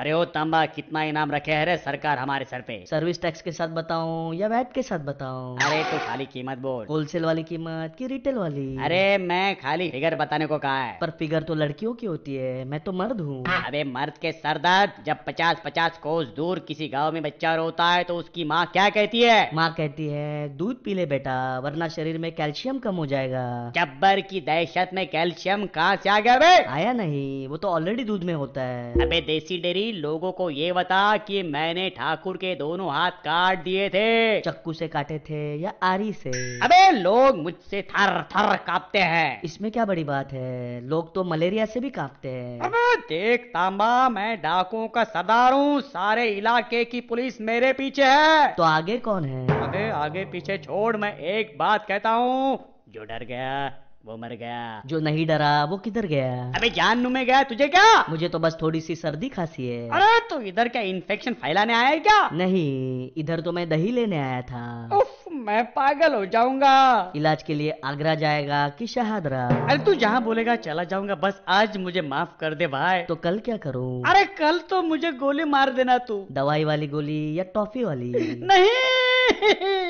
अरे ओ तांबा कितना इनाम रखे है रे सरकार हमारे सर पे सर्विस टैक्स के साथ बताओ या वैट के साथ बताओ अरे तो खाली कीमत बोल होलसेल वाली कीमत की रिटेल वाली अरे मैं खाली फिगर बताने को कहा है पर फिगर तो लड़कियों की होती है मैं तो मर्द हूँ अरे मर्द के सर दर्द जब पचास पचास कोस दूर किसी गाँव में बच्चा रोता है तो उसकी माँ क्या कहती है माँ कहती है दूध पी ले बेटा वरना शरीर में कैल्शियम कम हो जाएगा जब्बर की दहशत में कैल्शियम कहाँ से आ गया बे आया नहीं वो तो ऑलरेडी दूध में होता है अबे देसी डेयरी लोगों को ये बता कि मैंने ठाकुर के दोनों हाथ काट दिए थे चक्कू से काटे थे या आरी से अबे लोग मुझसे थर थर कांपते हैं इसमें क्या बड़ी बात है लोग तो मलेरिया से भी कांपते हैं अबे देख तांबा मैं डाकुओं का सरदार हूँ सारे इलाके की पुलिस मेरे पीछे है तो आगे कौन है अबे आगे पीछे छोड़ मैं एक बात कहता हूँ जो डर गया वो मर गया जो नहीं डरा वो किधर गया अबे जान में गया तुझे क्या मुझे तो बस थोड़ी सी सर्दी खांसी है अरे तो इधर क्या इन्फेक्शन फैलाने आया है क्या नहीं इधर तो मैं दही लेने आया था उफ, मैं पागल हो जाऊंगा इलाज के लिए आगरा जाएगा कि शहादरा अरे तू जहाँ बोलेगा चला जाऊंगा बस आज मुझे माफ कर दे भाई तो कल क्या करूँ अरे कल तो मुझे गोली मार देना तू दवाई वाली गोली या टॉफी वाली नहीं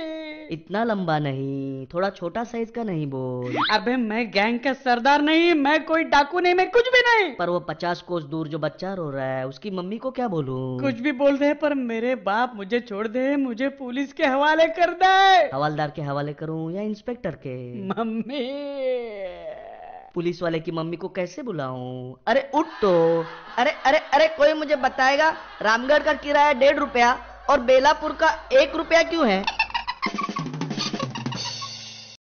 इतना लंबा नहीं थोड़ा छोटा साइज का नहीं बोल अबे मैं गैंग का सरदार नहीं मैं कोई डाकू नहीं मैं कुछ भी नहीं पर वो पचास कोस दूर जो बच्चा रो रहा है उसकी मम्मी को क्या बोलू कुछ भी बोल दे पर मेरे बाप मुझे छोड़ दे मुझे पुलिस के हवाले कर दे हवालदार के हवाले करूँ या इंस्पेक्टर के मम्मी पुलिस वाले की मम्मी को कैसे बुलाऊं अरे उठ तो अरे अरे अरे कोई मुझे बताएगा रामगढ़ का किराया डेढ़ रुपया और बेलापुर का एक रुपया क्यों है